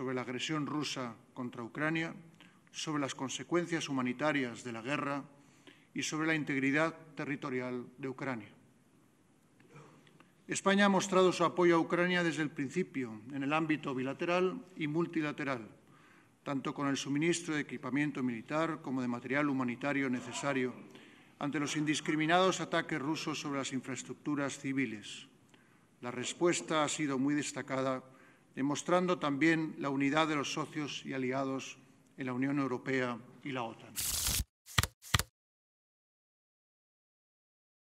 sobre la agresión rusa contra Ucrania, sobre las consecuencias humanitarias de la guerra y sobre la integridad territorial de Ucrania. España ha mostrado su apoyo a Ucrania desde el principio en el ámbito bilateral y multilateral, tanto con el suministro de equipamiento militar como de material humanitario necesario ante los indiscriminados ataques rusos sobre las infraestructuras civiles. La respuesta ha sido muy destacada demostrando también la unidad de los socios y aliados en la Unión Europea y la OTAN.